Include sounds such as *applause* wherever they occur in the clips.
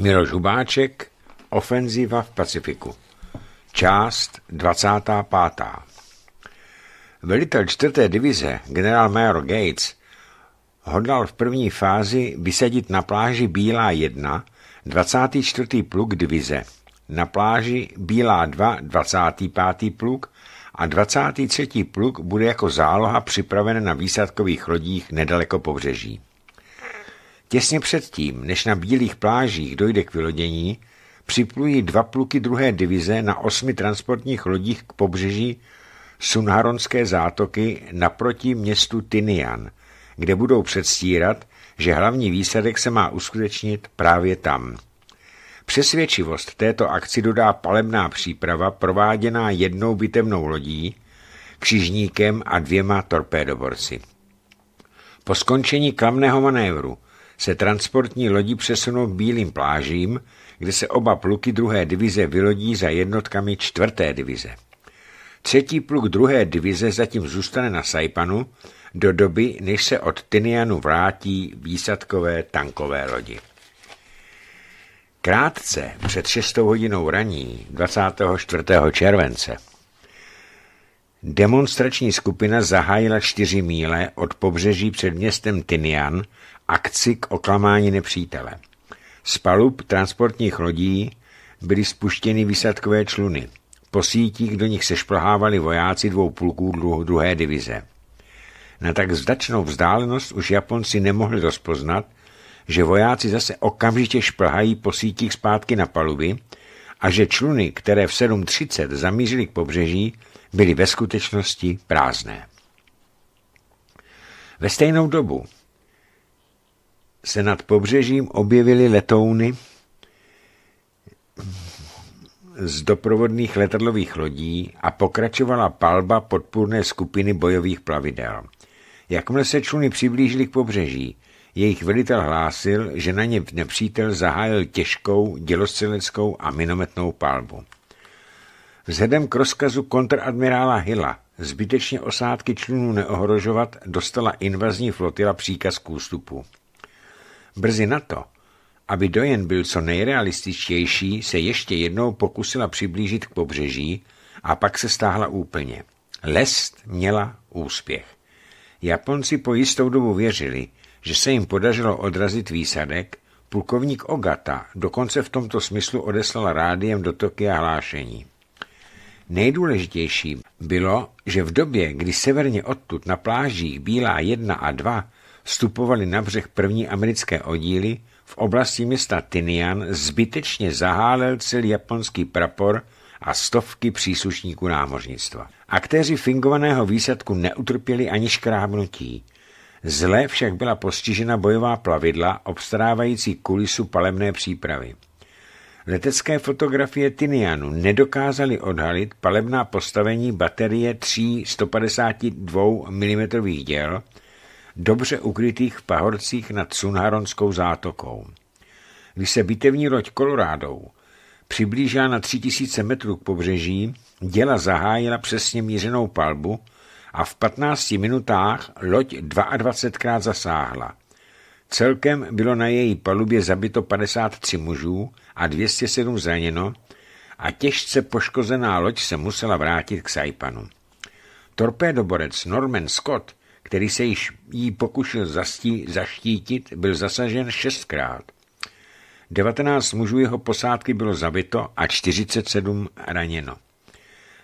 Miloš Hubáček, Ofenziva v Pacifiku. Část 25. Velitel 4. divize, generál Major Gates, hodlal v první fázi vysadit na pláži Bílá 1 24. pluk divize, na pláži Bílá 2 25. pluk a 23. pluk bude jako záloha připravena na výsadkových lodích nedaleko pobřeží. Těsně předtím, než na Bílých plážích dojde k vylodění, připlují dva pluky druhé divize na osmi transportních lodích k pobřeží Sunharonské zátoky naproti městu Tinian, kde budou předstírat, že hlavní výsadek se má uskutečnit právě tam. Přesvědčivost této akci dodá palebná příprava prováděná jednou bitevnou lodí, křižníkem a dvěma torpédoborci. Po skončení klamného manévru se transportní lodi přesunou k Bílým plážím, kde se oba pluky druhé divize vylodí za jednotkami čtvrté divize. Třetí pluk druhé divize zatím zůstane na Saipanu do doby, než se od Tinianu vrátí výsadkové tankové lodi. Krátce před 6 hodinou raní 24. července Demonstrační skupina zahájila čtyři míle od pobřeží před městem Tinian akci k oklamání nepřítele. Z palub transportních lodí byly spuštěny vysadkové čluny. Po sítích do nich se šplhávali vojáci dvou pluků druhé divize. Na tak zdačnou vzdálenost už Japonci nemohli rozpoznat, že vojáci zase okamžitě šplhají po sítích zpátky na paluby a že čluny, které v 7.30 zamířily k pobřeží, byly ve skutečnosti prázdné. Ve stejnou dobu se nad pobřežím objevily letouny z doprovodných letadlových lodí a pokračovala palba podpůrné skupiny bojových plavidel. Jakmile se čluny přiblížili k pobřeží, jejich velitel hlásil, že na ně nepřítel zahájil těžkou, dělostřeleckou a minometnou palbu. Vzhledem k rozkazu kontradmirála Hilla zbytečně osádky člunů neohrožovat dostala invazní flotila příkaz k ústupu. Brzy na to, aby dojen byl co nejrealističtější, se ještě jednou pokusila přiblížit k pobřeží a pak se stáhla úplně. Lest měla úspěch. Japonci po jistou dobu věřili, že se jim podařilo odrazit výsadek, plukovník Ogata dokonce v tomto smyslu odeslal rádiem do Tokia hlášení. Nejdůležitější bylo, že v době, kdy severně odtud na plážích Bílá 1 a 2 vstupovaly na břeh první americké oddíly, v oblasti města Tinian zbytečně zahálel celý japonský prapor a stovky příslušníků námořnictva. Aktéři fingovaného výsadku neutrpěli ani škrábnutí. Zle však byla postižena bojová plavidla obstarávající kulisu palebné přípravy. Letecké fotografie Tinianu nedokázaly odhalit palebná postavení baterie tří 152 mm děl, dobře ukrytých v pahorcích nad Sunharonskou zátokou. Když se bitevní loď Kolorádou přiblížila na 3000 metrů k pobřeží, děla zahájila přesně mířenou palbu a v 15 minutách loď 22krát zasáhla. Celkem bylo na její palubě zabito 53 mužů a 207 zraněno a těžce poškozená loď se musela vrátit k Saipanu. Torpédoborec Norman Scott který se již jí pokušil zastí, zaštítit, byl zasažen šestkrát. 19 mužů jeho posádky bylo zabito a 47 raněno.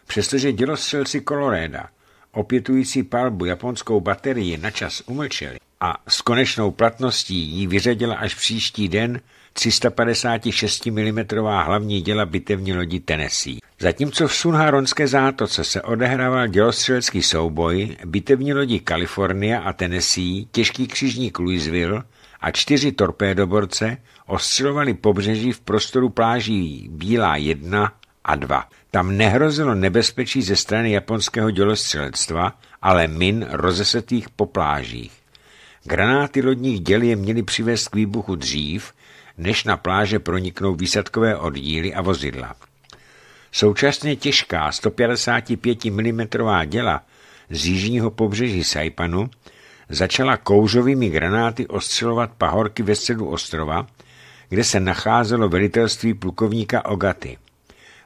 Přestože dělostřelci Koloréda opětující palbu japonskou baterii načas umlčeli a s konečnou platností ji vyřadila až příští den, 356 mm hlavní děla bitevní lodi Tennessee. Zatímco v Sunharonské zátoce se odehrával dělostřelecký souboj, bitevní lodi California a Tennessee, těžký křižník Louisville a čtyři torpédoborce ostřelovali pobřeží v prostoru pláží Bílá 1 a 2. Tam nehrozilo nebezpečí ze strany japonského dělostřelectva, ale min rozesetých po plážích. Granáty lodních děl je měly přivést k výbuchu dřív, než na pláže proniknou výsadkové oddíly a vozidla. Současně těžká 155 mm děla z jižního pobřeží Saipanu začala kouřovými granáty ostřelovat pahorky ve středu ostrova, kde se nacházelo velitelství plukovníka Ogaty –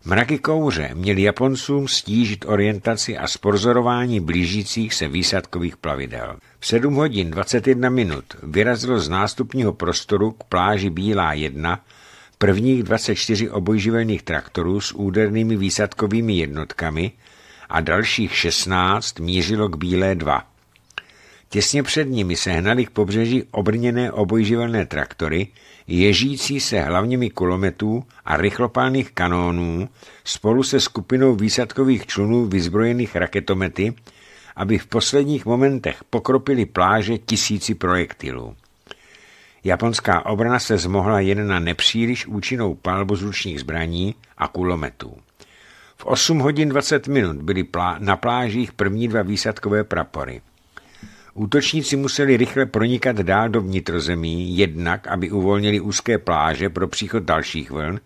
Mraky kouře měly Japoncům stížit orientaci a sporzorování blížících se výsadkových plavidel. V 7 hodin 21 minut vyrazilo z nástupního prostoru k pláži Bílá 1 prvních 24 obojživelných traktorů s údernými výsadkovými jednotkami a dalších 16 mířilo k Bílé 2. Těsně před nimi se hnali k pobřeží obrněné obojživelné traktory, ježící se hlavněmi kulometů a rychlopálných kanónů spolu se skupinou výsadkových člunů vyzbrojených raketomety, aby v posledních momentech pokropili pláže tisíci projektilů. Japonská obrana se zmohla jen na nepříliš účinnou palbu zručních zbraní a kulometů. V 8 hodin 20 minut byly na plážích první dva výsadkové prapory. Útočníci museli rychle pronikat dál do vnitrozemí, jednak, aby uvolnili úzké pláže pro příchod dalších vln,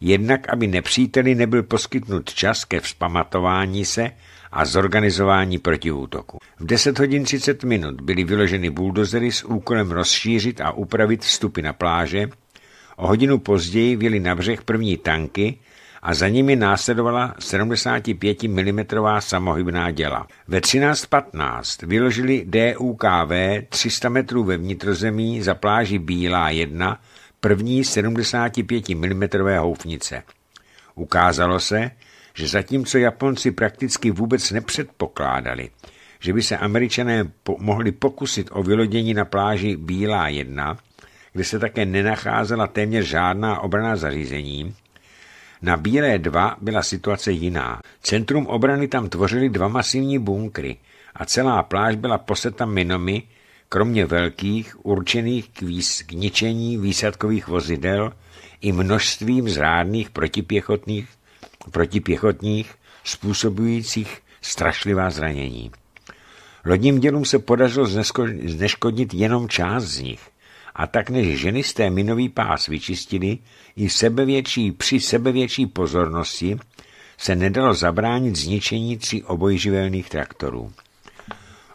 jednak, aby nepříteli nebyl poskytnut čas ke vzpamatování se a zorganizování protiútoku. V 10 hodin 30 minut byly vyloženy buldozery s úkolem rozšířit a upravit vstupy na pláže, o hodinu později vyly na břeh první tanky, a za nimi následovala 75 mm samohybná děla. Ve 13.15 vyložili DUKV 300 metrů ve vnitrozemí za pláži Bílá 1 první 75 mm houfnice. Ukázalo se, že zatímco Japonci prakticky vůbec nepředpokládali, že by se američané po mohli pokusit o vylodění na pláži Bílá 1, kde se také nenacházela téměř žádná obraná zařízení, na Bílé 2 byla situace jiná. Centrum obrany tam tvořily dva masivní bunkry a celá pláž byla poseta minomy, kromě velkých, určených k, výs- k ničení výsadkových vozidel i množstvím zrádných protipěchotných, protipěchotních způsobujících strašlivá zranění. Lodním dělům se podařilo zneškodnit jenom část z nich a tak než ženy z té minový pás vyčistili, i sebevětší, při sebevětší pozornosti se nedalo zabránit zničení tří obojživelných traktorů.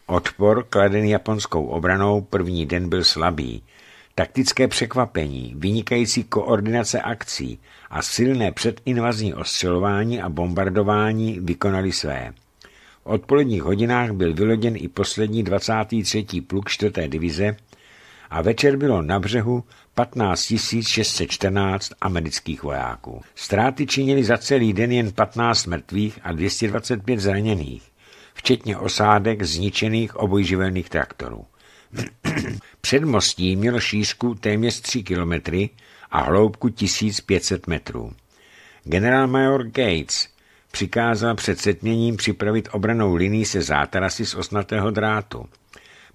Odpor kladen japonskou obranou první den byl slabý. Taktické překvapení, vynikající koordinace akcí a silné předinvazní ostřelování a bombardování vykonali své. V odpoledních hodinách byl vyloděn i poslední 23. pluk 4. divize, a večer bylo na břehu 15 614 amerických vojáků. Ztráty činily za celý den jen 15 mrtvých a 225 zraněných, včetně osádek zničených obojživelných traktorů. *clears throat* Předmostí mělo šířku téměř 3 kilometry a hloubku 1500 metrů. Generálmajor Gates přikázal před setměním připravit obranou linii se zátarasy z osnatého drátu.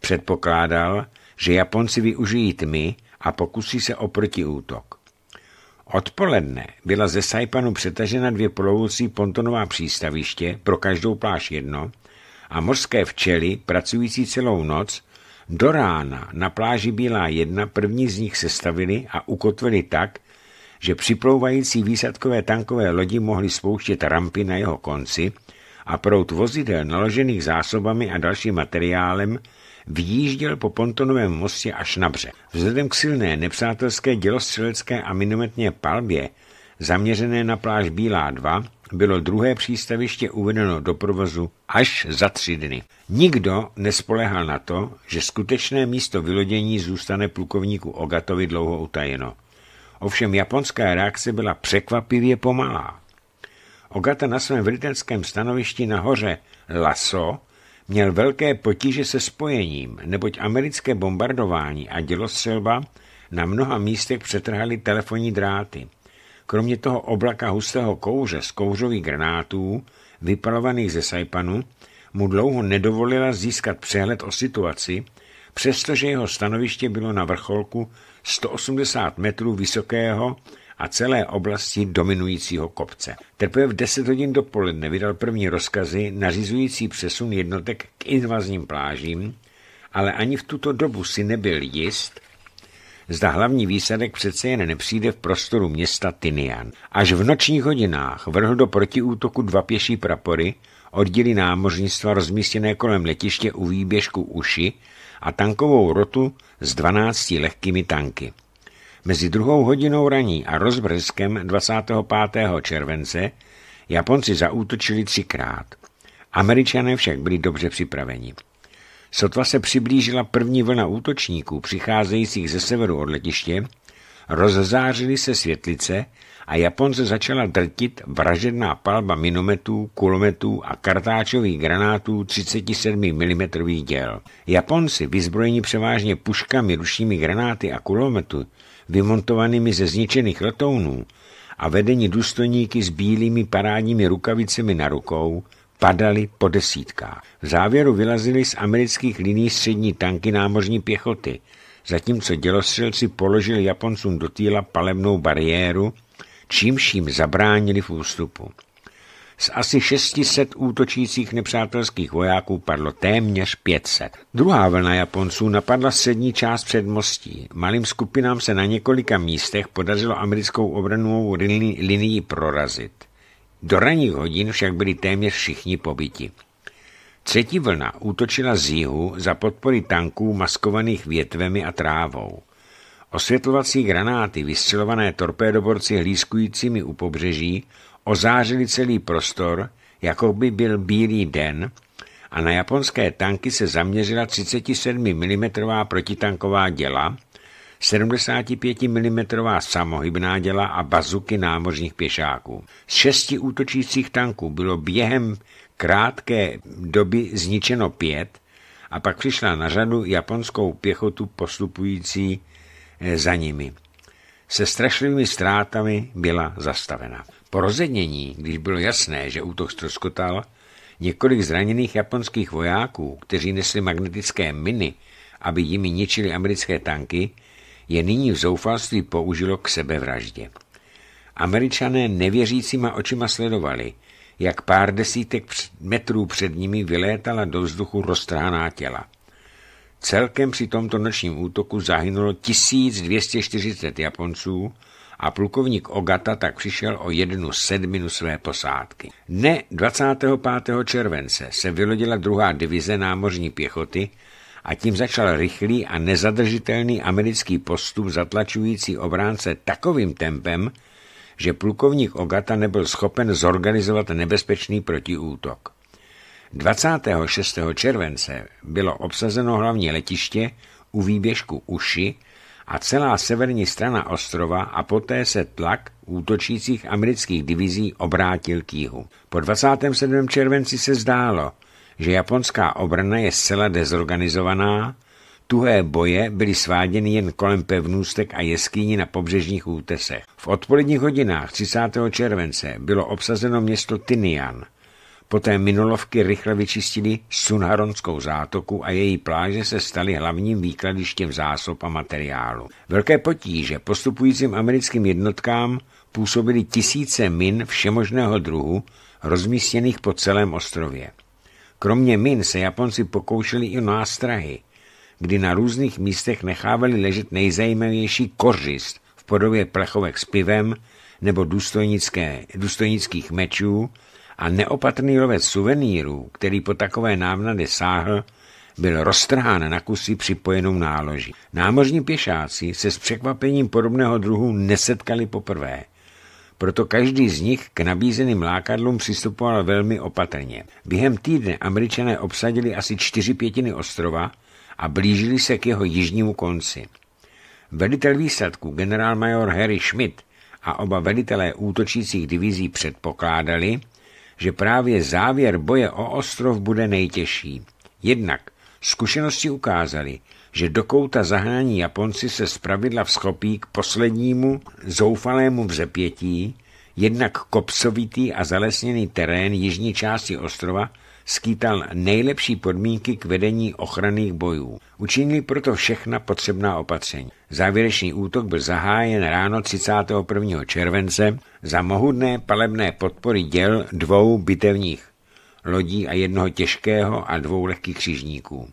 Předpokládal, že Japonci využijí tmy a pokusí se o protiútok. Odpoledne byla ze Saipanu přetažena dvě plovoucí pontonová přístaviště, pro každou pláž jedno, a mořské včely, pracující celou noc, do rána na pláži Bílá jedna první z nich sestavili a ukotvili tak, že připlouvající výsadkové tankové lodi mohly spouštět rampy na jeho konci a prout vozidel naložených zásobami a dalším materiálem vyjížděl po pontonovém mostě až na břeh. Vzhledem k silné nepřátelské dělostřelecké a minometně palbě, zaměřené na pláž Bílá 2, bylo druhé přístaviště uvedeno do provozu až za tři dny. Nikdo nespolehal na to, že skutečné místo vylodění zůstane plukovníku Ogatovi dlouho utajeno. Ovšem japonská reakce byla překvapivě pomalá. Ogata na svém velitelském stanovišti nahoře Laso měl velké potíže se spojením, neboť americké bombardování a dělostřelba na mnoha místech přetrhali telefonní dráty. Kromě toho oblaka hustého kouře z kouřových granátů, vypalovaných ze Saipanu, mu dlouho nedovolila získat přehled o situaci, přestože jeho stanoviště bylo na vrcholku 180 metrů vysokého a celé oblasti dominujícího kopce. Teprve v 10 hodin dopoledne vydal první rozkazy nařizující přesun jednotek k invazním plážím, ale ani v tuto dobu si nebyl jist, zda hlavní výsadek přece jen nepřijde v prostoru města Tinian. Až v nočních hodinách vrhl do protiútoku dva pěší prapory, oddíly námořnictva rozmístěné kolem letiště u výběžku Uši a tankovou rotu s 12 lehkými tanky. Mezi druhou hodinou raní a rozbrzkem 25. července Japonci zaútočili třikrát. Američané však byli dobře připraveni. Sotva se přiblížila první vlna útočníků přicházejících ze severu od letiště, rozzářily se světlice a Japonce začala drtit vražedná palba minometů, kulometů a kartáčových granátů 37 mm děl. Japonci, vyzbrojeni převážně puškami, rušními granáty a kulometů, vymontovanými ze zničených letounů a vedení důstojníky s bílými parádními rukavicemi na rukou, padali po desítkách. V závěru vylazili z amerických liní střední tanky námořní pěchoty, zatímco dělostřelci položili Japoncům do týla palebnou bariéru, čímž jim zabránili v ústupu. Z asi 600 útočících nepřátelských vojáků padlo téměř 500. Druhá vlna Japonců napadla střední část předmostí. Malým skupinám se na několika místech podařilo americkou obranou linii prorazit. Do ranních hodin však byli téměř všichni pobiti. Třetí vlna útočila z jihu za podpory tanků maskovaných větvemi a trávou. Osvětlovací granáty, vystřelované torpédoborci hlízkujícími u pobřeží, ozářily celý prostor, jako by byl bílý den, a na japonské tanky se zaměřila 37 mm protitanková děla, 75 mm samohybná děla a bazuky námořních pěšáků. Z šesti útočících tanků bylo během krátké doby zničeno pět a pak přišla na řadu japonskou pěchotu postupující eh, za nimi. Se strašlivými ztrátami byla zastavena. Po rozenění, když bylo jasné, že útok ztroskotal, několik zraněných japonských vojáků, kteří nesli magnetické miny, aby jimi ničili americké tanky, je nyní v zoufalství použilo k sebevraždě. Američané nevěřícíma očima sledovali, jak pár desítek metrů před nimi vylétala do vzduchu roztrhaná těla. Celkem při tomto nočním útoku zahynulo 1240 Japonců a plukovník Ogata tak přišel o jednu sedminu své posádky. Dne 25. července se vylodila druhá divize námořní pěchoty a tím začal rychlý a nezadržitelný americký postup zatlačující obránce takovým tempem, že plukovník Ogata nebyl schopen zorganizovat nebezpečný protiútok. 26. července bylo obsazeno hlavní letiště u výběžku Uši, a celá severní strana ostrova a poté se tlak útočících amerických divizí obrátil k jihu. Po 27. červenci se zdálo, že japonská obrana je zcela dezorganizovaná, tuhé boje byly sváděny jen kolem pevnůstek a jeskyní na pobřežních útesech. V odpoledních hodinách 30. července bylo obsazeno město Tinian – Poté minulovky rychle vyčistili Sunharonskou zátoku a její pláže se staly hlavním výkladištěm zásob a materiálu. Velké potíže postupujícím americkým jednotkám působily tisíce min všemožného druhu, rozmístěných po celém ostrově. Kromě min se Japonci pokoušeli i o nástrahy, kdy na různých místech nechávali ležet nejzajímavější kořist v podobě plechovek s pivem nebo důstojnických mečů, a neopatrný lovec suvenýrů, který po takové návnady sáhl, byl roztrhán na kusy připojenou náloží. Námořní pěšáci se s překvapením podobného druhu nesetkali poprvé, proto každý z nich k nabízeným lákadlům přistupoval velmi opatrně. Během týdne američané obsadili asi čtyři pětiny ostrova a blížili se k jeho jižnímu konci. Velitel výsadku generálmajor Harry Schmidt a oba velitelé útočících divizí předpokládali, že právě závěr boje o ostrov bude nejtěžší. Jednak zkušenosti ukázaly, že do kouta zahání Japonci se zpravidla vzchopí k poslednímu zoufalému vřepětí, jednak kopsovitý a zalesněný terén jižní části ostrova skýtal nejlepší podmínky k vedení ochranných bojů. Učinili proto všechna potřebná opatření. Závěrečný útok byl zahájen ráno 31. července za mohudné palebné podpory děl dvou bitevních lodí a jednoho těžkého a dvou lehkých křižníků.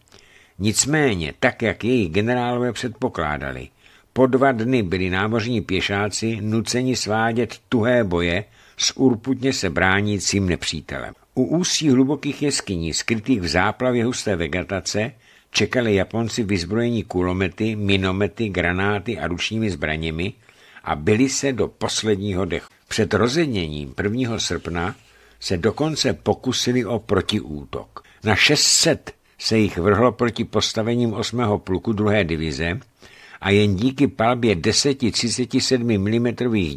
Nicméně, tak jak jejich generálové předpokládali, po dva dny byli námořní pěšáci nuceni svádět tuhé boje s urputně se bránícím nepřítelem. U ústí hlubokých jeskyní, skrytých v záplavě husté vegetace, čekali Japonci vyzbrojení kulomety, minomety, granáty a ručními zbraněmi a byli se do posledního dechu. Před rozedněním 1. srpna se dokonce pokusili o protiútok. Na 600 se jich vrhlo proti postavením 8. pluku 2. divize a jen díky palbě 10 37 mm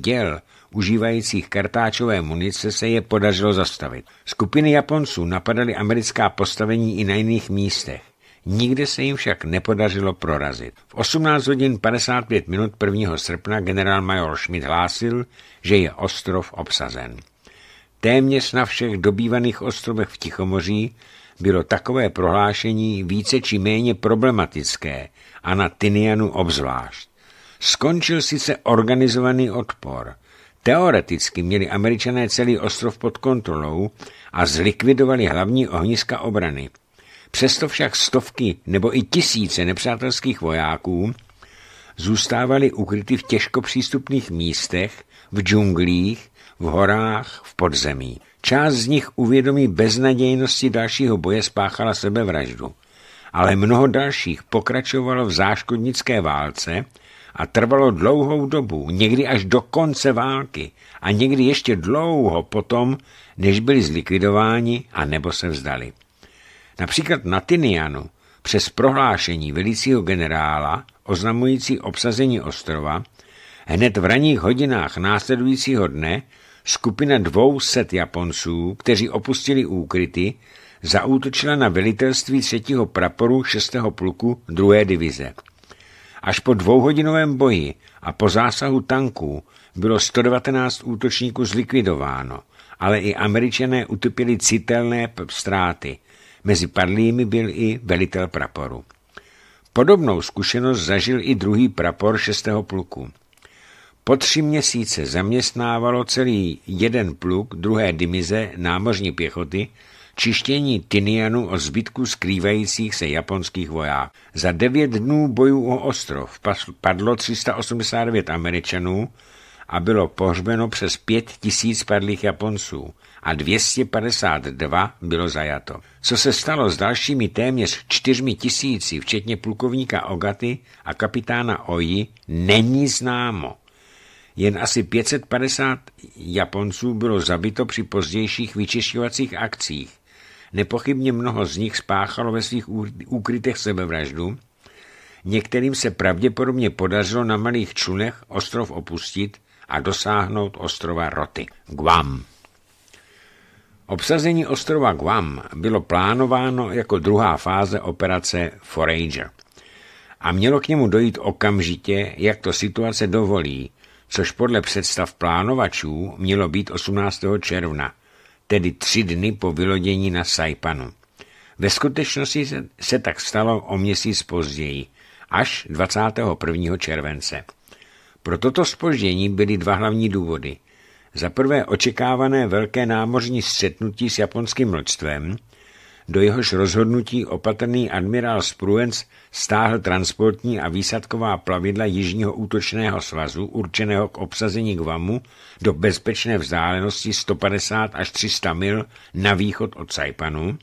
děl užívajících kartáčové munice se je podařilo zastavit. Skupiny Japonců napadaly americká postavení i na jiných místech. Nikdy se jim však nepodařilo prorazit. V 18 hodin 55 minut 1. srpna generál major Schmidt hlásil, že je ostrov obsazen. Téměř na všech dobývaných ostrovech v Tichomoří bylo takové prohlášení více či méně problematické a na Tinianu obzvlášť. Skončil sice organizovaný odpor. Teoreticky měli američané celý ostrov pod kontrolou a zlikvidovali hlavní ohniska obrany – Přesto však stovky nebo i tisíce nepřátelských vojáků zůstávali ukryty v těžko přístupných místech, v džunglích, v horách, v podzemí. Část z nich uvědomí beznadějnosti dalšího boje spáchala sebevraždu, ale mnoho dalších pokračovalo v záškodnické válce a trvalo dlouhou dobu, někdy až do konce války a někdy ještě dlouho potom, než byli zlikvidováni a nebo se vzdali. Například na Tinianu přes prohlášení velícího generála oznamující obsazení ostrova hned v ranních hodinách následujícího dne skupina dvou set Japonců, kteří opustili úkryty, zaútočila na velitelství třetího praporu 6. pluku druhé divize. Až po dvouhodinovém boji a po zásahu tanků bylo 119 útočníků zlikvidováno, ale i američané utrpěli citelné ztráty – Mezi padlými byl i velitel praporu. Podobnou zkušenost zažil i druhý prapor 6. pluku. Po tři měsíce zaměstnávalo celý jeden pluk druhé dimize námořní pěchoty čištění Tinianu o zbytku skrývajících se japonských vojáků. Za devět dnů bojů o ostrov padlo 389 Američanů a bylo pohřbeno přes pět tisíc padlých Japonců – a 252 bylo zajato. Co se stalo s dalšími téměř čtyřmi tisíci, včetně plukovníka Ogaty a kapitána Oji, není známo. Jen asi 550 Japonců bylo zabito při pozdějších vyčišťovacích akcích. Nepochybně mnoho z nich spáchalo ve svých úkrytech sebevraždu. Některým se pravděpodobně podařilo na malých člunech ostrov opustit a dosáhnout ostrova Roty. Guam. Obsazení ostrova Guam bylo plánováno jako druhá fáze operace Forager a mělo k němu dojít okamžitě, jak to situace dovolí, což podle představ plánovačů mělo být 18. června, tedy tři dny po vylodění na Saipanu. Ve skutečnosti se, tak stalo o měsíc později, až 21. července. Pro toto spoždění byly dva hlavní důvody – za prvé očekávané velké námořní střetnutí s japonským loďstvem, do jehož rozhodnutí opatrný admirál Spruens stáhl transportní a výsadková plavidla Jižního útočného svazu určeného k obsazení Guamu do bezpečné vzdálenosti 150 až 300 mil na východ od Saipanu.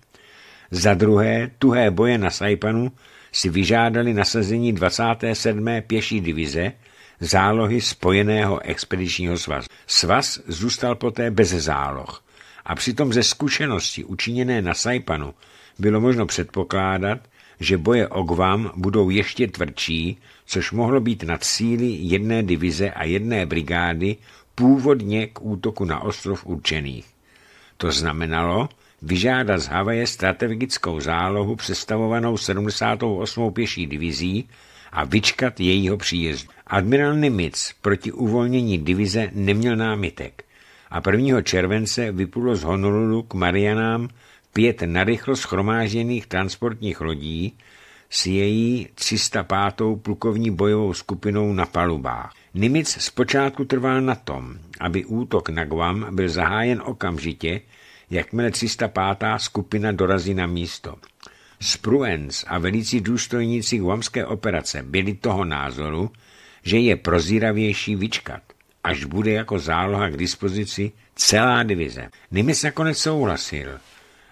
Za druhé, tuhé boje na Saipanu si vyžádali nasazení 27. pěší divize, zálohy Spojeného expedičního svazu. Svaz zůstal poté bez záloh a přitom ze zkušenosti učiněné na Saipanu bylo možno předpokládat, že boje o Guam budou ještě tvrdší, což mohlo být nad síly jedné divize a jedné brigády původně k útoku na ostrov určených. To znamenalo vyžádat z Havaje strategickou zálohu představovanou 78. pěší divizí a vyčkat jejího příjezdu. Admirál Nimitz proti uvolnění divize neměl námitek a 1. července vyplulo z Honolulu k Marianám pět narychlo schromážděných transportních lodí s její 305. plukovní bojovou skupinou na palubách. Nimitz zpočátku trval na tom, aby útok na Guam byl zahájen okamžitě, jakmile 305. skupina dorazí na místo. Spruens a velící důstojníci guamské operace byli toho názoru, že je prozíravější vyčkat, až bude jako záloha k dispozici celá divize. Nimes nakonec souhlasil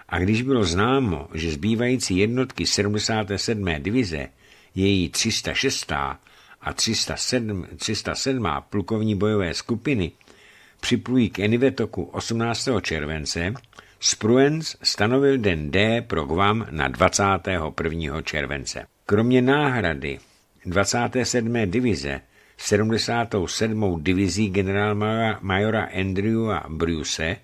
a když bylo známo, že zbývající jednotky 77. divize, její 306. a 307, 307. plukovní bojové skupiny, připlují k Enivetoku 18. července, Spruens stanovil den D pro Guam na 21. července. Kromě náhrady 27. divize 77. divizí generálmajora Andrewa Bruce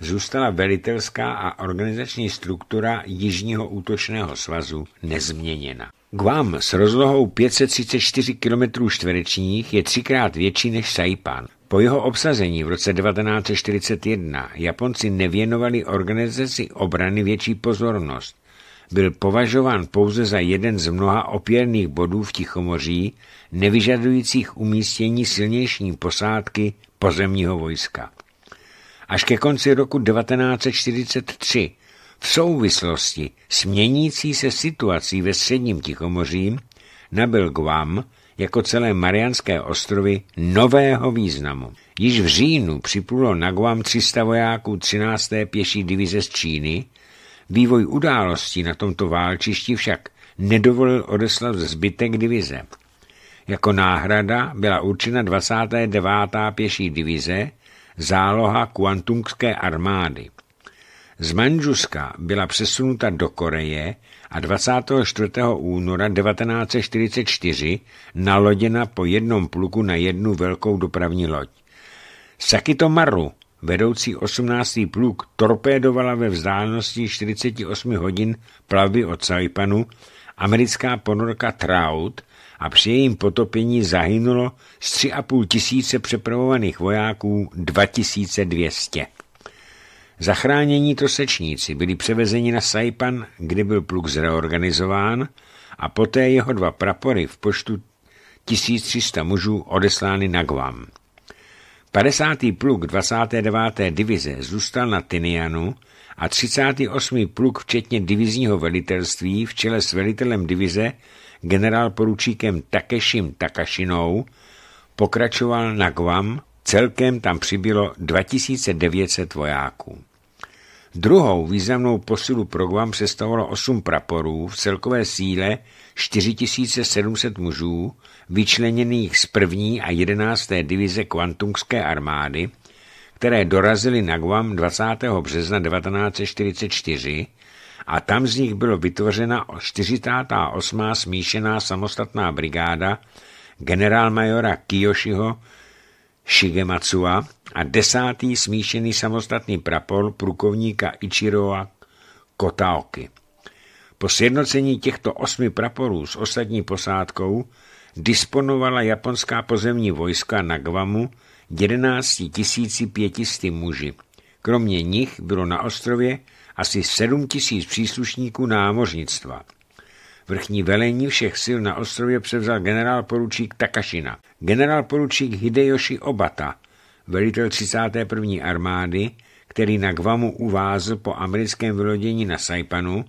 zůstala velitelská a organizační struktura Jižního útočného svazu nezměněna. Guam s rozlohou 534 km čtverečních je třikrát větší než Saipan. Po jeho obsazení v roce 1941 Japonci nevěnovali organizaci obrany větší pozornost byl považován pouze za jeden z mnoha opěrných bodů v Tichomoří, nevyžadujících umístění silnější posádky pozemního vojska. Až ke konci roku 1943 v souvislosti s měnící se situací ve středním Tichomoří nabyl Guam jako celé Marianské ostrovy nového významu. Již v říjnu připlulo na Guam 300 vojáků 13. pěší divize z Číny, Vývoj událostí na tomto válčišti však nedovolil odeslat zbytek divize. Jako náhrada byla určena 29. pěší divize, záloha kuantungské armády. Z Manžuska byla přesunuta do Koreje a 24. února 1944 naloděna po jednom pluku na jednu velkou dopravní loď. Sakitomaru vedoucí 18. pluk torpédovala ve vzdálenosti 48 hodin plavby od Saipanu americká ponorka Trout a při jejím potopení zahynulo z 3,5 tisíce přepravovaných vojáků 2200. Zachránění trosečníci byli převezeni na Saipan, kde byl pluk zreorganizován a poté jeho dva prapory v počtu 1300 mužů odeslány na Guam. 50. pluk 29. divize zůstal na Tinianu a 38. pluk včetně divizního velitelství v čele s velitelem divize generálporučíkem Takeshim Takashinou pokračoval na Guam, celkem tam přibylo 2900 vojáků. Druhou významnou posilu pro Guam představovalo 8 praporů v celkové síle 4700 mužů vyčleněných z první a jedenácté divize kvantungské armády, které dorazily na Guam 20. března 1944 a tam z nich bylo vytvořena 48. smíšená samostatná brigáda generálmajora Kiyoshiho Shigematsua a desátý smíšený samostatný prapor průkovníka Ichiroa Kotaoki. Po sjednocení těchto osmi praporů s ostatní posádkou disponovala japonská pozemní vojska na Guamu 11 500 muži. Kromě nich bylo na ostrově asi 7 000 příslušníků námořnictva. Vrchní velení všech sil na ostrově převzal generál poručík Takashina, generál poručík Hideyoshi Obata, velitel 31. armády, který na Guamu uvázl po americkém vylodění na Saipanu,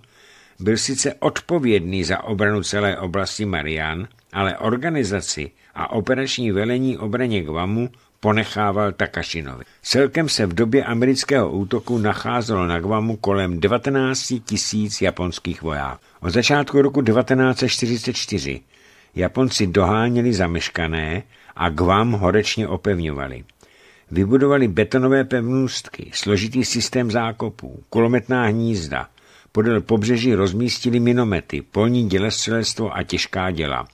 byl sice odpovědný za obranu celé oblasti Marian, ale organizaci a operační velení obraně Guamu ponechával Takashinovi. Celkem se v době amerického útoku nacházelo na Guamu kolem 19 tisíc japonských vojáků. Od začátku roku 1944 Japonci doháněli zameškané a Guam horečně opevňovali. Vybudovali betonové pevnůstky, složitý systém zákopů, kulometná hnízda, podél pobřeží rozmístili minomety, polní dělestřelectvo a těžká děla.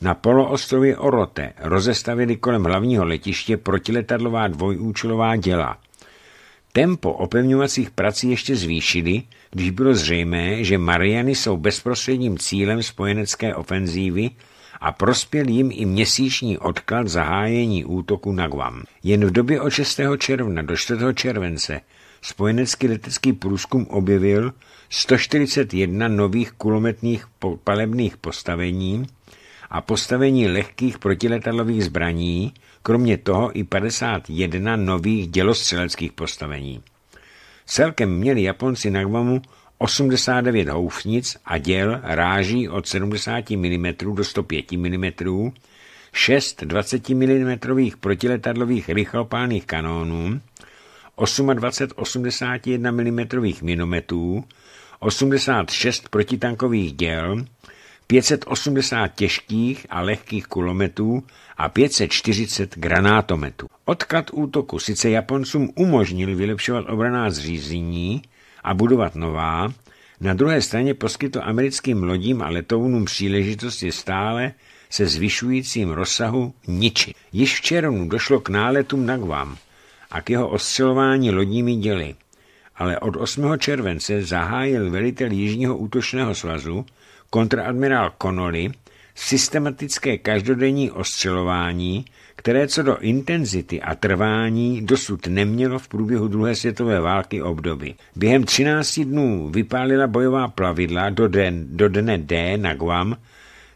Na poloostrově Orote rozestavili kolem hlavního letiště protiletadlová dvojúčelová děla. Tempo opevňovacích prací ještě zvýšili, když bylo zřejmé, že Mariany jsou bezprostředním cílem spojenecké ofenzívy a prospěl jim i měsíční odklad zahájení útoku na Guam. Jen v době od 6. června do 4. července spojenecký letecký průzkum objevil 141 nových kulometných palebných postavení, a postavení lehkých protiletadlových zbraní, kromě toho i 51 nových dělostřeleckých postavení. Celkem měli Japonci na Guamu 89 houfnic a děl ráží od 70 mm do 105 mm, 6 20 mm protiletadlových rychlopálných kanónů, 28 81 mm minometů, 86 protitankových děl, 580 těžkých a lehkých kulometů a 540 granátometů. Odklad útoku sice Japoncům umožnil vylepšovat obraná zřízení a budovat nová, na druhé straně poskytl americkým lodím a letounům příležitosti stále se zvyšujícím rozsahu ničit. Již v červnu došlo k náletům na Guam a k jeho ostřelování lodními děly, ale od 8. července zahájil velitel Jižního útočného svazu kontraadmirál Connolly, systematické každodenní ostřelování, které co do intenzity a trvání dosud nemělo v průběhu druhé světové války období. Během 13 dnů vypálila bojová plavidla do, den, do dne D na Guam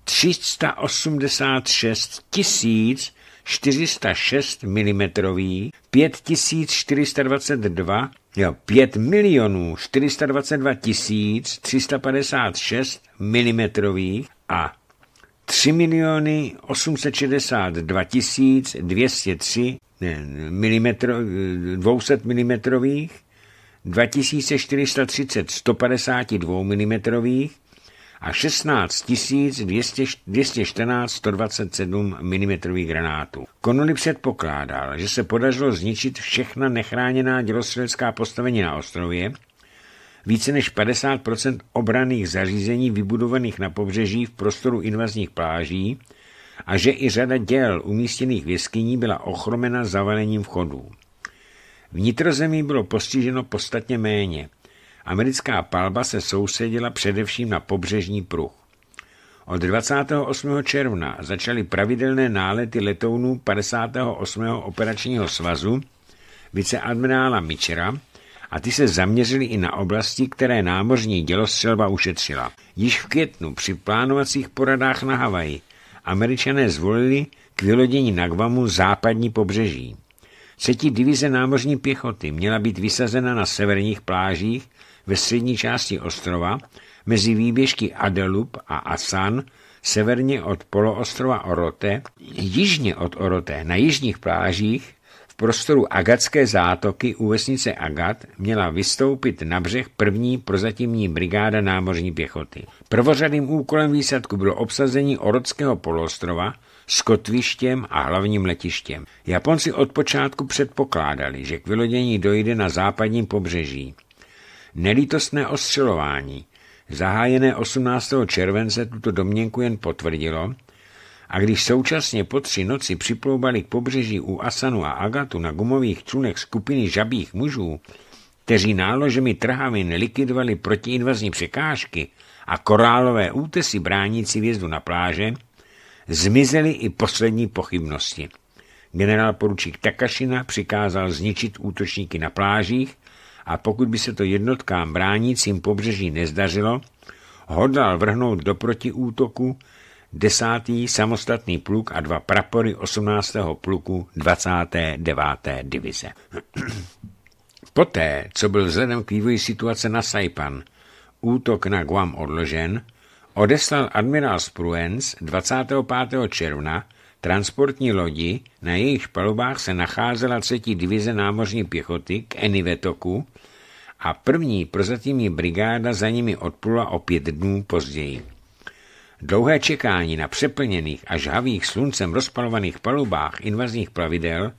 386 406 mm, 5422 Jo, 5 milionů 422 tisíc 356 milimetrových a 3 miliony 862 tisíc 203 ne, milimetro, 200 milimetrových, 2430 152 milimetrových a 16 214 127 mm granátů. Connolly předpokládal, že se podařilo zničit všechna nechráněná dělostřelecká postavení na ostrově, více než 50 obraných zařízení vybudovaných na pobřeží v prostoru invazních pláží a že i řada děl umístěných v jeskyní byla ochromena zavalením vchodů. Vnitrozemí bylo postiženo podstatně méně – Americká palba se sousedila především na pobřežní pruh. Od 28. června začaly pravidelné nálety letounů 58. operačního svazu viceadmirála Michera a ty se zaměřily i na oblasti, které námořní dělostřelba ušetřila. Již v květnu při plánovacích poradách na Havaji američané zvolili k vylodění na Guamu západní pobřeží. Třetí divize námořní pěchoty měla být vysazena na severních plážích ve střední části ostrova mezi výběžky Adelup a Asan, severně od poloostrova Orote, jižně od Orote na jižních plážích v prostoru Agatské zátoky u vesnice Agat měla vystoupit na břeh první prozatímní brigáda námořní pěchoty. Prvořadým úkolem výsadku bylo obsazení Orotského poloostrova s kotvištěm a hlavním letištěm. Japonci od počátku předpokládali, že k vylodění dojde na západním pobřeží. Nelítostné ostřelování, zahájené 18. července, tuto domněnku jen potvrdilo, a když současně po tři noci připlouvali k pobřeží u Asanu a Agatu na gumových člunech skupiny žabých mužů, kteří náložemi trhavin likvidovali protiinvazní překážky a korálové útesy bránící vězdu na pláže, zmizely i poslední pochybnosti. Generál poručík Takashina přikázal zničit útočníky na plážích a pokud by se to jednotkám bránícím pobřeží nezdařilo, hodlal vrhnout do protiútoku desátý samostatný pluk a dva prapory 18. pluku 29. divize. *clears throat* Poté, co byl vzhledem k vývoji situace na Saipan útok na Guam odložen, odeslal admirál Spruens 25. června Transportní lodi, na jejich palubách se nacházela třetí divize námořní pěchoty k Enivetoku a první prozatímní brigáda za nimi odplula o pět dnů později. Dlouhé čekání na přeplněných a žhavých sluncem rozpalovaných palubách invazních plavidel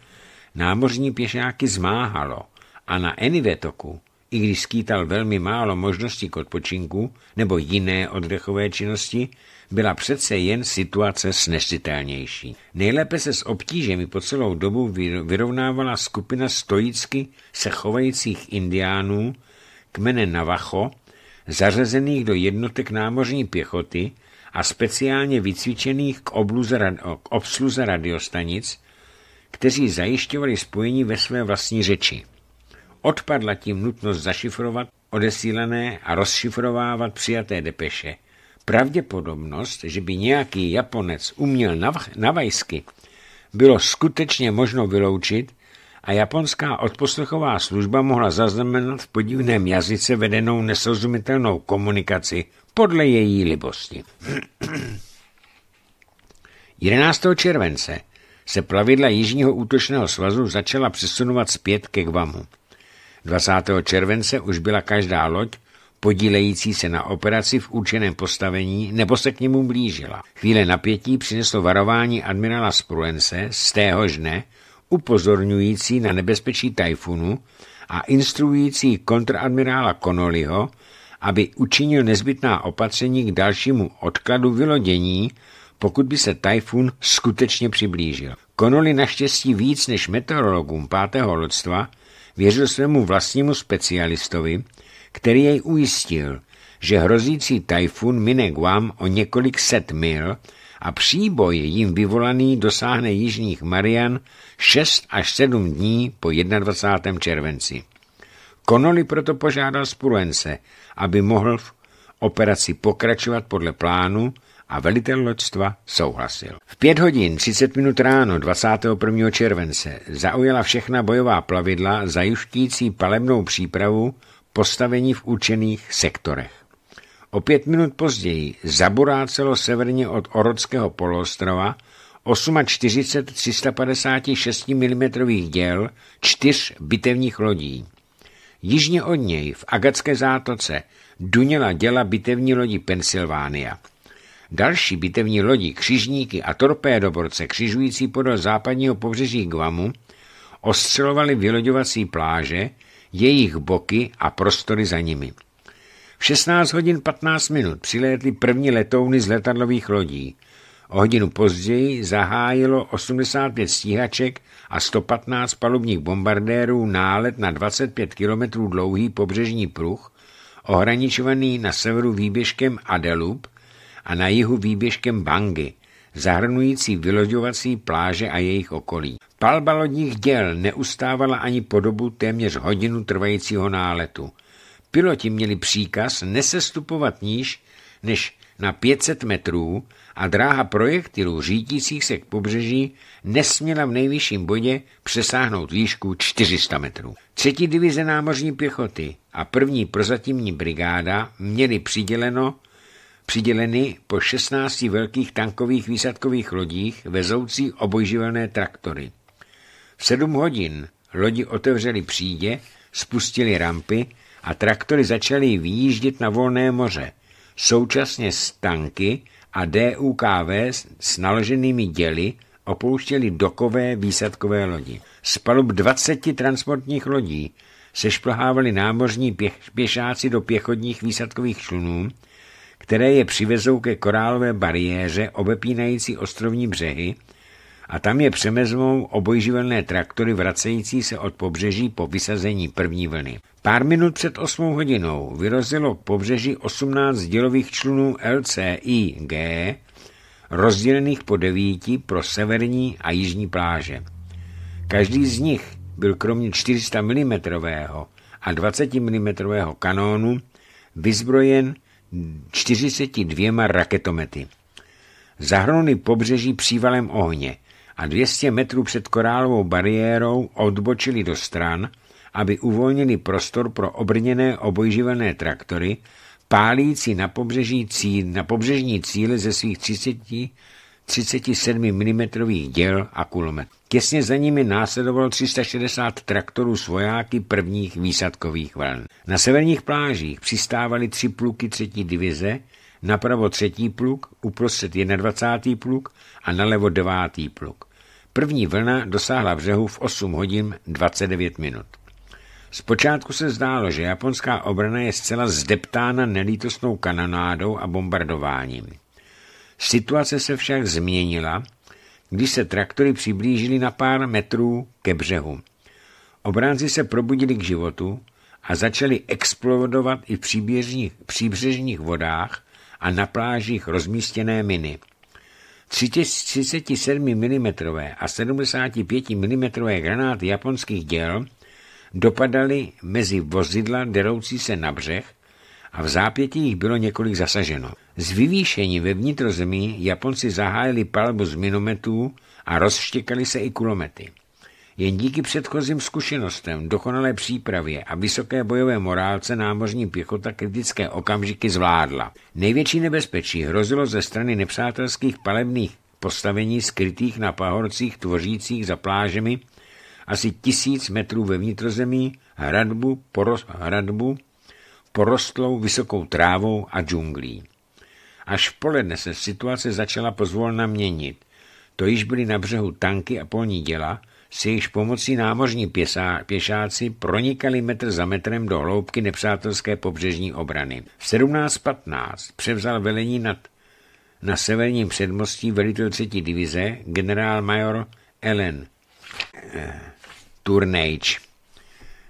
námořní pěšáky zmáhalo a na Enivetoku, i když skýtal velmi málo možností k odpočinku nebo jiné oddechové činnosti, byla přece jen situace snesitelnější. Nejlépe se s obtížemi po celou dobu vyrovnávala skupina stoicky se chovajících indiánů kmene Navajo, zařazených do jednotek námořní pěchoty a speciálně vycvičených k, obluze, k obsluze radiostanic, kteří zajišťovali spojení ve své vlastní řeči. Odpadla tím nutnost zašifrovat odesílané a rozšifrovávat přijaté depeše – Pravděpodobnost, že by nějaký Japonec uměl navajsky, bylo skutečně možno vyloučit a japonská odposlechová služba mohla zaznamenat v podivném jazyce vedenou nesrozumitelnou komunikaci podle její libosti. 11. *clears throat* července se plavidla Jižního útočného svazu začala přesunovat zpět ke Gvamu. 20. července už byla každá loď podílející se na operaci v určeném postavení nebo se k němu blížila. Chvíle napětí přineslo varování admirála Spruence z téhož dne, upozorňující na nebezpečí tajfunu a instruující kontradmirála Connollyho, aby učinil nezbytná opatření k dalšímu odkladu vylodění, pokud by se tajfun skutečně přiblížil. Connolly naštěstí víc než meteorologům pátého lodstva věřil svému vlastnímu specialistovi který jej ujistil, že hrozící tajfun mine Guam o několik set mil a příboj jim vyvolaný dosáhne jižních Marian 6 až 7 dní po 21. červenci. Connolly proto požádal spurence, aby mohl v operaci pokračovat podle plánu a velitel loďstva souhlasil. V 5 hodin 30 minut ráno 21. července zaujala všechna bojová plavidla zajišťující palebnou přípravu postavení v určených sektorech. O pět minut později zaburácelo severně od Orodského poloostrova 840 356 mm děl čtyř bitevních lodí. Jižně od něj v Agatské zátoce duněla děla bitevní lodi Pensylvánia. Další bitevní lodi, křižníky a torpédoborce křižující podél západního pobřeží Guamu ostřelovali vyloďovací pláže, jejich boky a prostory za nimi. V 16 hodin 15 minut přilétly první letouny z letadlových lodí. O hodinu později zahájilo 85 stíhaček a 115 palubních bombardérů nálet na 25 kilometrů dlouhý pobřežní pruh, ohraničovaný na severu výběžkem Adelub a na jihu výběžkem Bangi – zahrnující vyloďovací pláže a jejich okolí. Palba lodních děl neustávala ani po dobu téměř hodinu trvajícího náletu. Piloti měli příkaz nesestupovat níž než na 500 metrů a dráha projektilů řídících se k pobřeží nesměla v nejvyšším bodě přesáhnout výšku 400 metrů. Třetí divize námořní pěchoty a první prozatímní brigáda měly přiděleno přiděleny po 16 velkých tankových výsadkových lodích vezoucí obojživelné traktory. V 7 hodin lodi otevřeli přídě, spustili rampy a traktory začaly výjíždět na volné moře, současně s tanky a DUKV s naloženými děly opouštěli dokové výsadkové lodi. Z palub 20 transportních lodí se šplhávali námořní pěšáci do pěchodních výsadkových člunů které je přivezou ke korálové bariéře obepínající ostrovní břehy a tam je přemezmou obojživelné traktory vracející se od pobřeží po vysazení první vlny. Pár minut před 8 hodinou vyrozilo k pobřeží 18 dělových člunů LCIG, rozdělených po devíti pro severní a jižní pláže. Každý z nich byl kromě 400 mm a 20 mm kanónu vyzbrojen 42 raketomety. Zahrony pobřeží přívalem ohně a 200 metrů před korálovou bariérou odbočili do stran, aby uvolnili prostor pro obrněné obojživelné traktory, pálící na pobřeží cíl, na pobřežní cíle ze svých 30 37 mm děl a kulomet. Těsně za nimi následovalo 360 traktorů s vojáky prvních výsadkových vln. Na severních plážích přistávaly tři pluky třetí divize, napravo třetí pluk, uprostřed 21. pluk a nalevo devátý pluk. První vlna dosáhla břehu v 8 hodin 29 minut. Zpočátku se zdálo, že japonská obrana je zcela zdeptána nelítostnou kanonádou a bombardováním. Situace se však změnila, když se traktory přiblížily na pár metrů ke břehu. Obránci se probudili k životu a začali explodovat i v příbřežních vodách a na plážích rozmístěné miny. 37 mm a 75 mm granáty japonských děl dopadaly mezi vozidla deroucí se na břeh a v zápětí jich bylo několik zasaženo. Z vyvýšení ve vnitrozemí Japonci zahájili palbu z minometů a rozštěkali se i kulomety. Jen díky předchozím zkušenostem, dokonalé přípravě a vysoké bojové morálce námořní pěchota kritické okamžiky zvládla. Největší nebezpečí hrozilo ze strany nepřátelských palebných postavení skrytých na pahorcích tvořících za plážemi asi tisíc metrů ve vnitrozemí hradbu, poros, hradbu porostlou vysokou trávou a džunglí. Až v poledne se situace začala pozvolna měnit. To již byly na břehu tanky a polní děla, s jejichž pomocí námořní pěsá, pěšáci pronikali metr za metrem do hloubky nepřátelské pobřežní obrany. V 17.15 převzal velení nad, na severním předmostí velitel třetí divize generál major Ellen eh, Turnage.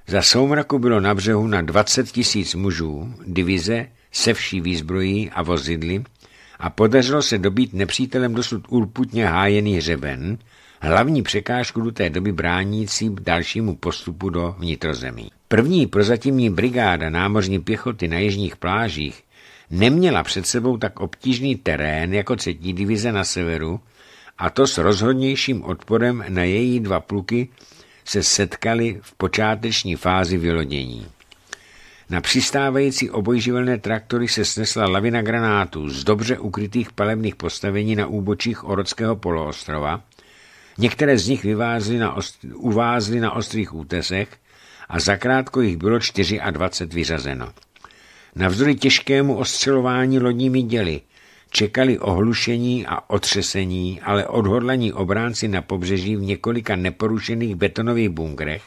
Za soumraku bylo na břehu na 20 tisíc mužů, divize, se vší výzbrojí a vozidly a podařilo se dobít nepřítelem dosud urputně hájený hřeben, hlavní překážku do té doby bránící dalšímu postupu do vnitrozemí. První prozatímní brigáda námořní pěchoty na jižních plážích neměla před sebou tak obtížný terén jako třetí divize na severu, a to s rozhodnějším odporem na její dva pluky se setkali v počáteční fázi vylodění. Na přistávající obojživelné traktory se snesla lavina granátů z dobře ukrytých palebných postavení na úbočích Orodského poloostrova. Některé z nich vyvázly na uvázly na ostrých útesech a zakrátko jich bylo 24 vyřazeno. Navzdory těžkému ostřelování lodními děly – Čekali ohlušení a otřesení, ale odhodlaní obránci na pobřeží v několika neporušených betonových bunkrech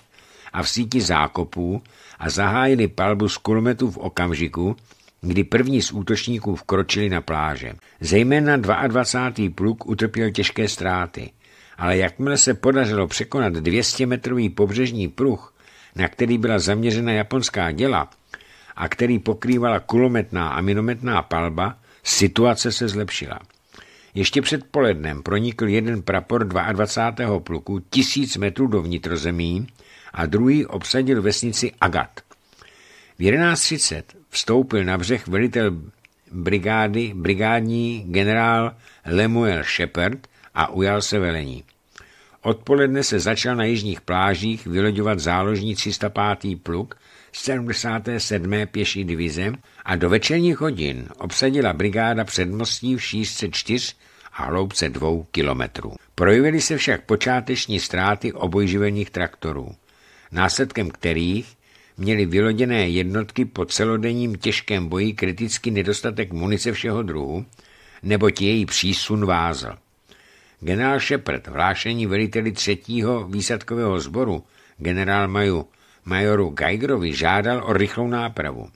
a v síti zákopů a zahájili palbu z kulometů v okamžiku, kdy první z útočníků vkročili na pláže. Zejména 22. pluk utrpěl těžké ztráty, ale jakmile se podařilo překonat 200-metrový pobřežní pruh, na který byla zaměřena japonská děla a který pokrývala kulometná a minometná palba, Situace se zlepšila. Ještě před polednem pronikl jeden prapor 22. pluku tisíc metrů do vnitrozemí a druhý obsadil vesnici Agat. V 11.30 vstoupil na břeh velitel brigády, brigádní generál Lemuel Shepard a ujal se velení. Odpoledne se začal na jižních plážích vyloďovat záložní 305. pluk 77. pěší divize a do večerních hodin obsadila brigáda předmostí v šířce 4 a hloubce 2 kilometrů. Projevily se však počáteční ztráty obojživených traktorů, následkem kterých měly vyloděné jednotky po celodenním těžkém boji kritický nedostatek munice všeho druhu, neboť její přísun vázl. Generál Shepard v hlášení veliteli třetího výsadkového sboru, generál Maju, majoru Geigerovi žádal o rychlou nápravu.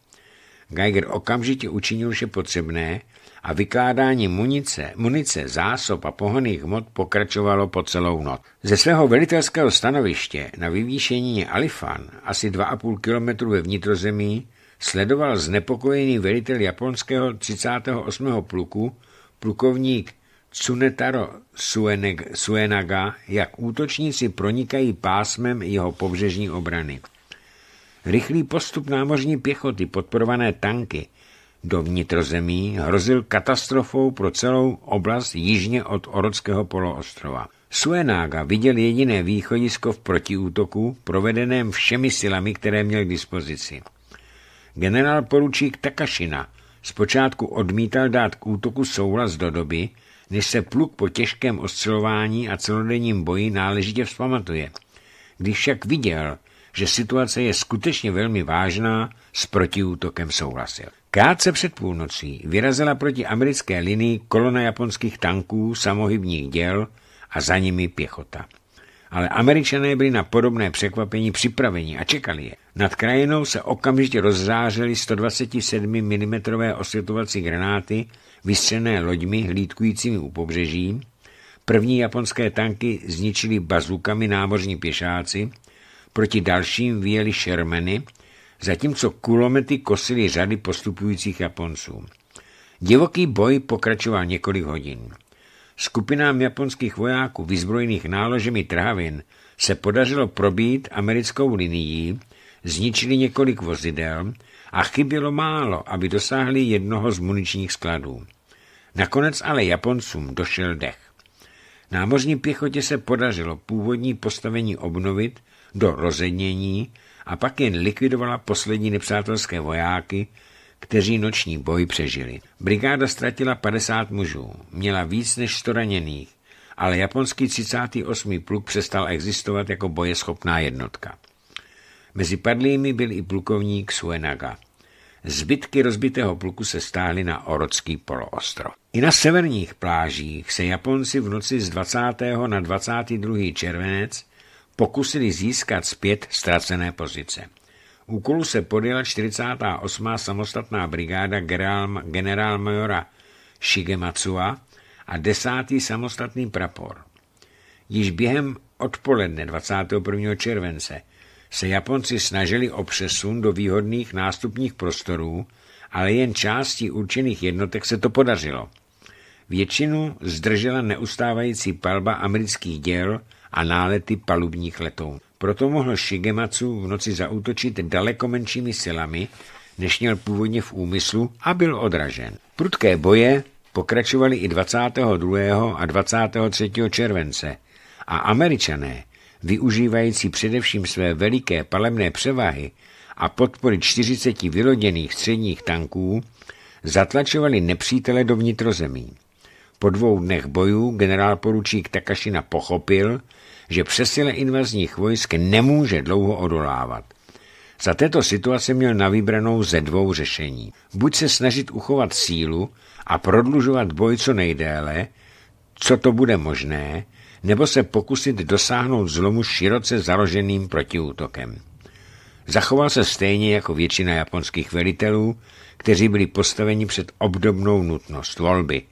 Geiger okamžitě učinil vše potřebné a vykládání munice, munice, zásob a pohoných hmot pokračovalo po celou noc. Ze svého velitelského stanoviště na vyvýšení Alifan, asi 2,5 kilometru ve vnitrozemí, sledoval znepokojený velitel japonského 38. pluku, plukovník Tsunetaro Suenaga, jak útočníci pronikají pásmem jeho pobřežní obrany. Rychlý postup námořní pěchoty podporované tanky do vnitrozemí hrozil katastrofou pro celou oblast jižně od Orockého poloostrova. Suenága viděl jediné východisko v protiútoku, provedeném všemi silami, které měl k dispozici. Generál poručík Takašina zpočátku odmítal dát k útoku souhlas do doby, než se pluk po těžkém oscilování a celodenním boji náležitě vzpamatuje. Když však viděl, že situace je skutečně velmi vážná, s protiútokem souhlasil. Krátce před půlnocí vyrazila proti americké linii kolona japonských tanků, samohybních děl a za nimi pěchota. Ale američané byli na podobné překvapení připraveni a čekali je. Nad krajinou se okamžitě rozzářily 127 mm osvětovací granáty vystřené loďmi hlídkujícími u pobřeží. První japonské tanky zničili bazukami námořní pěšáci – Proti dalším vyjeli šermeny, zatímco kulomety kosily řady postupujících Japonců. Divoký boj pokračoval několik hodin. Skupinám japonských vojáků vyzbrojených náložemi trávin se podařilo probít americkou linií, zničili několik vozidel a chybělo málo, aby dosáhli jednoho z muničních skladů. Nakonec ale Japoncům došel dech. Námořní pěchotě se podařilo původní postavení obnovit do rozenění a pak jen likvidovala poslední nepřátelské vojáky, kteří noční boj přežili. Brigáda ztratila 50 mužů, měla víc než 100 raněných, ale japonský 38. pluk přestal existovat jako bojeschopná jednotka. Mezi padlými byl i plukovník Suenaga. Zbytky rozbitého pluku se stáhly na Orocký poloostrov. I na severních plážích se Japonci v noci z 20. na 22. červenec pokusili získat zpět ztracené pozice. Úkolu se podjela 48. samostatná brigáda generálmajora Shigematsua a 10. samostatný prapor. Již během odpoledne 21. července se Japonci snažili o přesun do výhodných nástupních prostorů, ale jen části určených jednotek se to podařilo. Většinu zdržela neustávající palba amerických děl a nálety palubních letounů. Proto mohl Shigematsu v noci zaútočit daleko menšími silami, než měl původně v úmyslu a byl odražen. Prudké boje pokračovaly i 22. a 23. července a američané, využívající především své veliké palemné převahy a podpory 40 vyloděných středních tanků, zatlačovali nepřítele do vnitrozemí. Po dvou dnech bojů generál poručík Takashina pochopil, že přesile invazních vojsk nemůže dlouho odolávat. Za této situace měl vybranou ze dvou řešení. Buď se snažit uchovat sílu a prodlužovat boj co nejdéle, co to bude možné, nebo se pokusit dosáhnout zlomu široce založeným protiútokem. Zachoval se stejně jako většina japonských velitelů, kteří byli postaveni před obdobnou nutnost volby –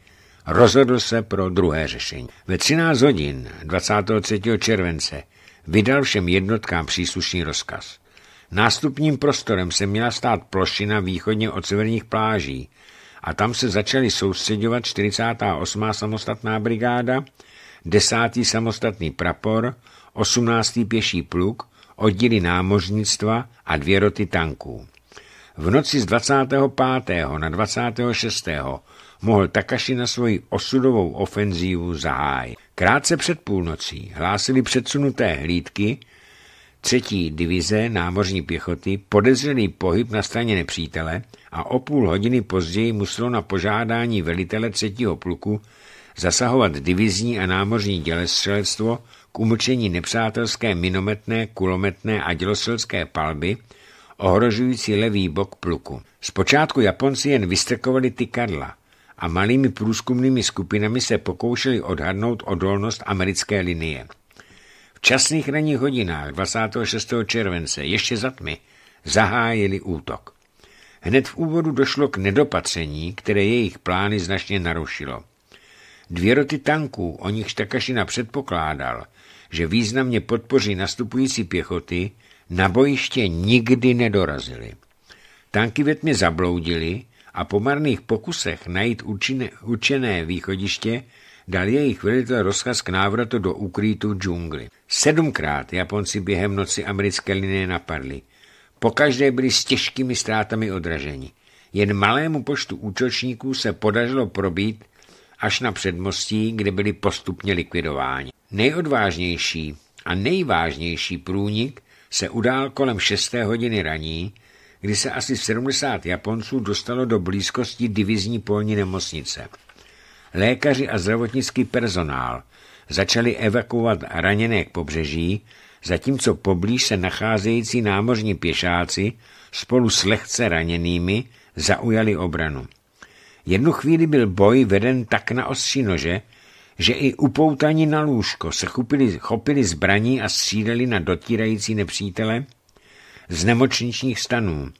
rozhodl se pro druhé řešení. Ve 13 hodin 23. července vydal všem jednotkám příslušný rozkaz. Nástupním prostorem se měla stát plošina východně od severních pláží a tam se začaly soustředovat 48. samostatná brigáda, 10. samostatný prapor, 18. pěší pluk, oddíly námořnictva a dvě roty tanků. V noci z 25. na 26 mohl Takashi na svoji osudovou ofenzívu zahájit. Krátce před půlnocí hlásili předsunuté hlídky třetí divize námořní pěchoty podezřelý pohyb na straně nepřítele a o půl hodiny později muselo na požádání velitele třetího pluku zasahovat divizní a námořní dělestřelectvo k umlčení nepřátelské minometné, kulometné a dělostřelské palby, ohrožující levý bok pluku. Zpočátku Japonci jen vystrkovali ty kadla, a malými průzkumnými skupinami se pokoušeli odhadnout odolnost americké linie. V časných ranních hodinách 26. července, ještě za tmy, zahájili útok. Hned v úvodu došlo k nedopatření, které jejich plány značně narušilo. Dvě roty tanků, o nichž Takašina předpokládal, že významně podpoří nastupující pěchoty, na bojiště nikdy nedorazily. Tanky ve tmě zabloudily a po marných pokusech najít učine, učené východiště dal jejich velitel rozkaz k návratu do ukrytu džungli. Sedmkrát Japonci během noci americké linie napadli. Pokaždé byli s těžkými ztrátami odraženi. Jen malému počtu útočníků se podařilo probít až na předmostí, kde byli postupně likvidováni. Nejodvážnější a nejvážnější průnik se udál kolem 6. hodiny raní, kdy se asi 70 Japonců dostalo do blízkosti divizní polní nemocnice. Lékaři a zdravotnický personál začali evakuovat raněné k pobřeží, zatímco poblíž se nacházející námořní pěšáci spolu s lehce raněnými zaujali obranu. Jednu chvíli byl boj veden tak na ostří nože, že i upoutaní na lůžko se chopili, chopili zbraní a střídali na dotírající nepřítele – z nemocničních stanů.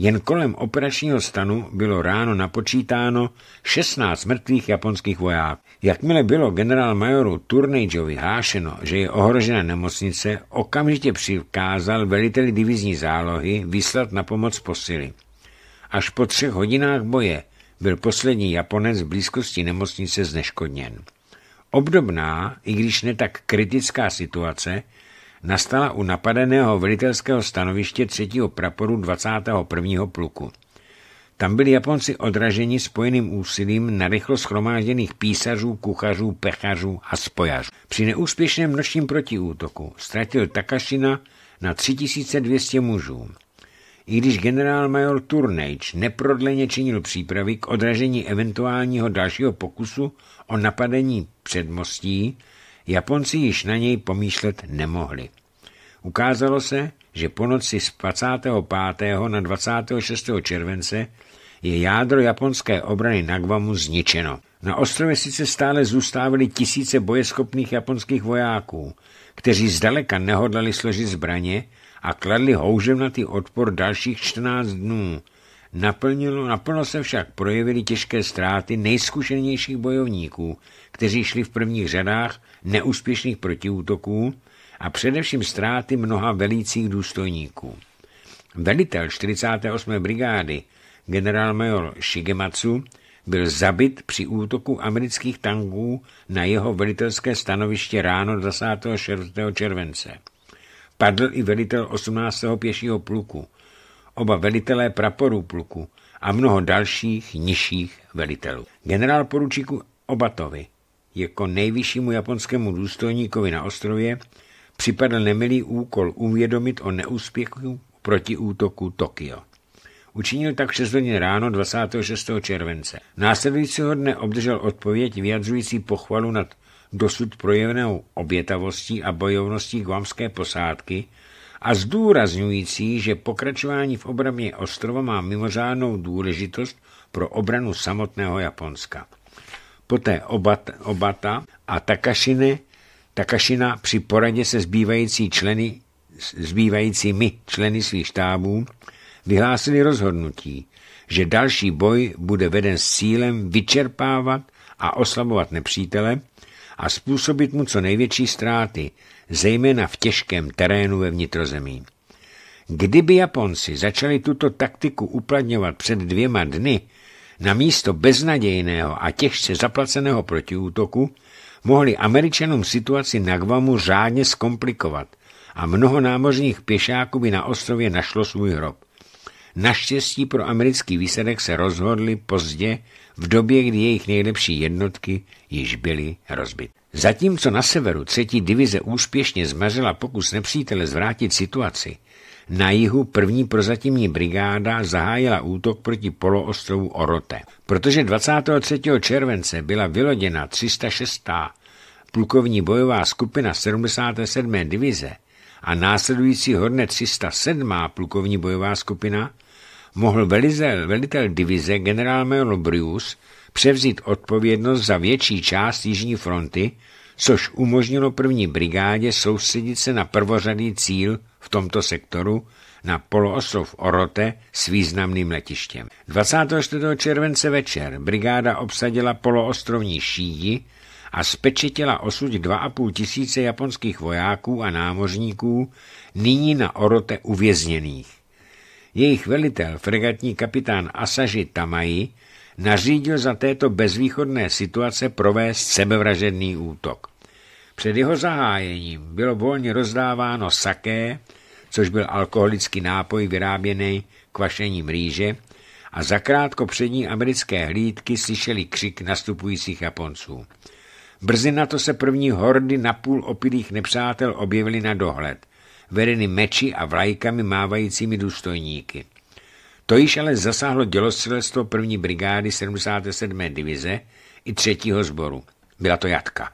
Jen kolem operačního stanu bylo ráno napočítáno 16 mrtvých japonských vojáků. Jakmile bylo generál-majoru Turnejžovi hášeno, že je ohrožena nemocnice, okamžitě přikázal veliteli divizní zálohy vyslat na pomoc posily. Až po třech hodinách boje byl poslední Japonec v blízkosti nemocnice zneškodněn. Obdobná, i když ne tak kritická situace, nastala u napadeného velitelského stanoviště 3. praporu 21. pluku. Tam byli Japonci odraženi spojeným úsilím rychlo schromážděných písařů, kuchařů, pechařů a spojařů. Při neúspěšném nočním protiútoku ztratil Takashina na 3200 mužů. I když generálmajor Turnage neprodleně činil přípravy k odražení eventuálního dalšího pokusu o napadení předmostí, Japonci již na něj pomýšlet nemohli. Ukázalo se, že po noci z 25. na 26. července je jádro japonské obrany Nagvamu zničeno. Na ostrově sice stále zůstávaly tisíce bojeschopných japonských vojáků, kteří zdaleka nehodlali složit zbraně a kladli houževnatý odpor dalších 14 dnů. Naplnilo, naplno se však projevily těžké ztráty nejzkušenějších bojovníků, kteří šli v prvních řadách neúspěšných protiútoků a především ztráty mnoha velících důstojníků. Velitel 48. brigády, generálmajor Shigematsu, byl zabit při útoku amerických tanků na jeho velitelské stanoviště ráno 26. července. Padl i velitel 18. pěšího pluku, oba velitelé praporů pluku a mnoho dalších nižších velitelů. Generál poručíku Obatovi jako nejvyššímu japonskému důstojníkovi na ostrově připadl nemilý úkol uvědomit o neúspěchu proti útoku Tokio. Učinil tak 6 hodin ráno 26. července. Následujícího dne obdržel odpověď vyjadřující pochvalu nad dosud projevenou obětavostí a bojovností guamské posádky a zdůrazňující, že pokračování v obraně ostrova má mimořádnou důležitost pro obranu samotného Japonska poté Obata, Obata a Takashine, Takashina při poradě se zbývající členy, zbývajícími členy svých štábů vyhlásili rozhodnutí, že další boj bude veden s cílem vyčerpávat a oslabovat nepřítele a způsobit mu co největší ztráty, zejména v těžkém terénu ve vnitrozemí. Kdyby Japonci začali tuto taktiku uplatňovat před dvěma dny, na místo beznadějného a těžce zaplaceného protiútoku mohli američanům situaci na Guamu řádně zkomplikovat a mnoho námořních pěšáků by na ostrově našlo svůj hrob. Naštěstí pro americký výsledek se rozhodli pozdě, v době, kdy jejich nejlepší jednotky již byly rozbit. Zatímco na severu třetí divize úspěšně zmařila pokus nepřítele zvrátit situaci, na jihu první prozatímní brigáda zahájila útok proti poloostrovu Orote. Protože 23. července byla vyloděna 306. plukovní bojová skupina 77. divize a následující hodne 307. plukovní bojová skupina, mohl velizel, velitel divize generál Major Brius převzít odpovědnost za větší část Jižní fronty což umožnilo první brigádě soustředit se na prvořadý cíl v tomto sektoru na poloostrov Orote s významným letištěm. 24. července večer brigáda obsadila poloostrovní Šíji a spečetila osud 2,5 tisíce japonských vojáků a námořníků nyní na Orote uvězněných. Jejich velitel, fregatní kapitán Asaži Tamai, nařídil za této bezvýchodné situace provést sebevražedný útok. Před jeho zahájením bylo volně rozdáváno saké, což byl alkoholický nápoj vyráběný kvašením rýže, a zakrátko před ní americké hlídky slyšeli křik nastupujících Japonců. Brzy na to se první hordy napůl opilých nepřátel objevily na dohled, vedeny meči a vlajkami mávajícími důstojníky. To již ale zasáhlo dělostřelectvo první brigády 77. divize i třetího sboru. Byla to jatka,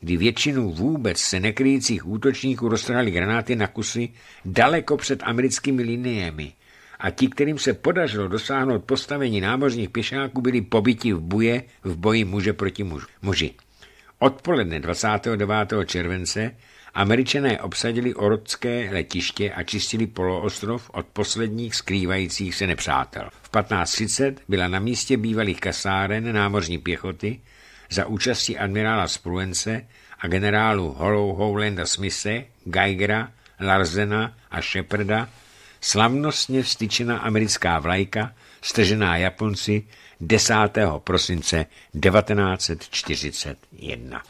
kdy většinu vůbec se nekryjících útočníků roztrhali granáty na kusy daleko před americkými liniemi a ti, kterým se podařilo dosáhnout postavení námořních pěšáků, byli pobiti v buje v boji muže proti muži. Odpoledne 29. července Američané obsadili orodské letiště a čistili poloostrov od posledních skrývajících se nepřátel. V 1530 byla na místě bývalých kasáren námořní pěchoty za účasti admirála Spruence a generálu Hollow Howlanda Smise, Geigera, Larzena a Shepherda slavnostně vstyčena americká vlajka, stržená Japonci 10. prosince 1941.